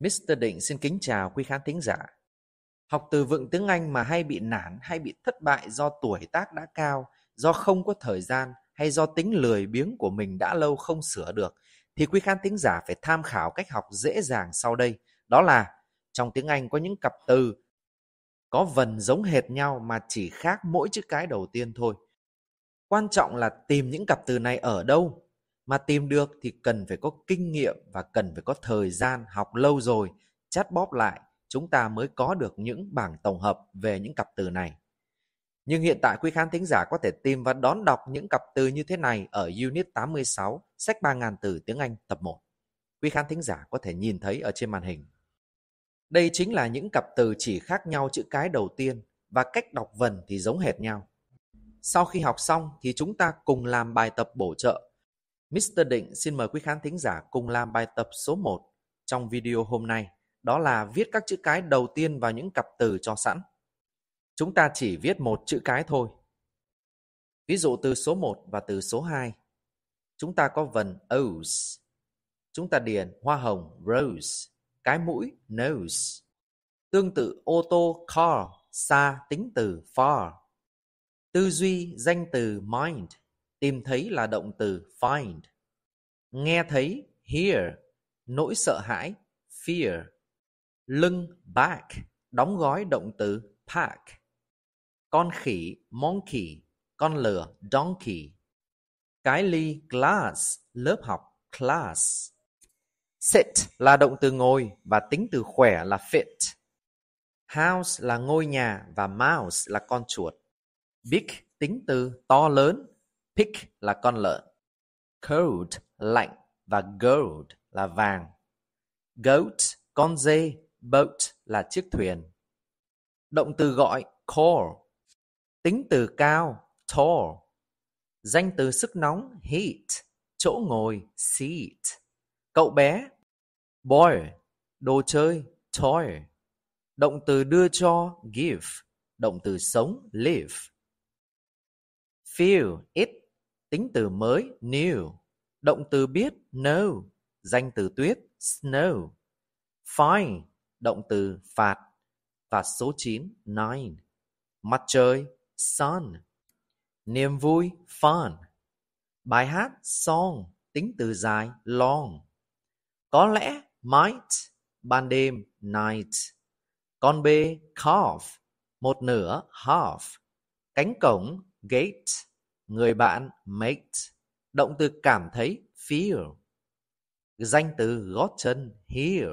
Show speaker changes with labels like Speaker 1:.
Speaker 1: Mr. Định xin kính chào quý khán thính giả. Học từ vựng tiếng Anh mà hay bị nản hay bị thất bại do tuổi tác đã cao, do không có thời gian hay do tính lười biếng của mình đã lâu không sửa được thì quý khán thính giả phải tham khảo cách học dễ dàng sau đây. Đó là trong tiếng Anh có những cặp từ có vần giống hệt nhau mà chỉ khác mỗi chữ cái đầu tiên thôi. Quan trọng là tìm những cặp từ này ở đâu mà tìm được thì cần phải có kinh nghiệm và cần phải có thời gian học lâu rồi, chắt bóp lại, chúng ta mới có được những bảng tổng hợp về những cặp từ này. Nhưng hiện tại quý khán thính giả có thể tìm và đón đọc những cặp từ như thế này ở Unit 86, sách 3.000 từ tiếng Anh tập 1. Quý khán thính giả có thể nhìn thấy ở trên màn hình. Đây chính là những cặp từ chỉ khác nhau chữ cái đầu tiên và cách đọc vần thì giống hệt nhau. Sau khi học xong thì chúng ta cùng làm bài tập bổ trợ Mr. Định xin mời quý khán thính giả cùng làm bài tập số 1 trong video hôm nay, đó là viết các chữ cái đầu tiên vào những cặp từ cho sẵn. Chúng ta chỉ viết một chữ cái thôi. Ví dụ từ số 1 và từ số 2. Chúng ta có vần O's. Chúng ta điền hoa hồng Rose, cái mũi Nose. Tương tự ô tô Car, xa tính từ Far. Tư duy danh từ Mind Tìm thấy là động từ find. Nghe thấy hear, nỗi sợ hãi fear. Lưng back, đóng gói động từ pack. Con khỉ monkey, con lừa donkey. Cái ly glass, lớp học class. Sit là động từ ngồi và tính từ khỏe là fit. House là ngôi nhà và mouse là con chuột. Big tính từ to lớn Pig là con lợn. Cold, lạnh và gold là vàng. Goat, con dê, boat là chiếc thuyền. Động từ gọi call, tính từ cao tall, danh từ sức nóng heat, chỗ ngồi seat. Cậu bé boy, đồ chơi toy. Động từ đưa cho give, động từ sống live. Feel it tính từ mới new, động từ biết know, danh từ tuyết snow, fine, động từ phạt và số 9 nine, mặt trời sun, niềm vui fun, bài hát song tính từ dài long, có lẽ might ban đêm night, con bê calf, một nửa half, cánh cổng gate Người bạn mate, động từ cảm thấy feel, danh từ gót chân heel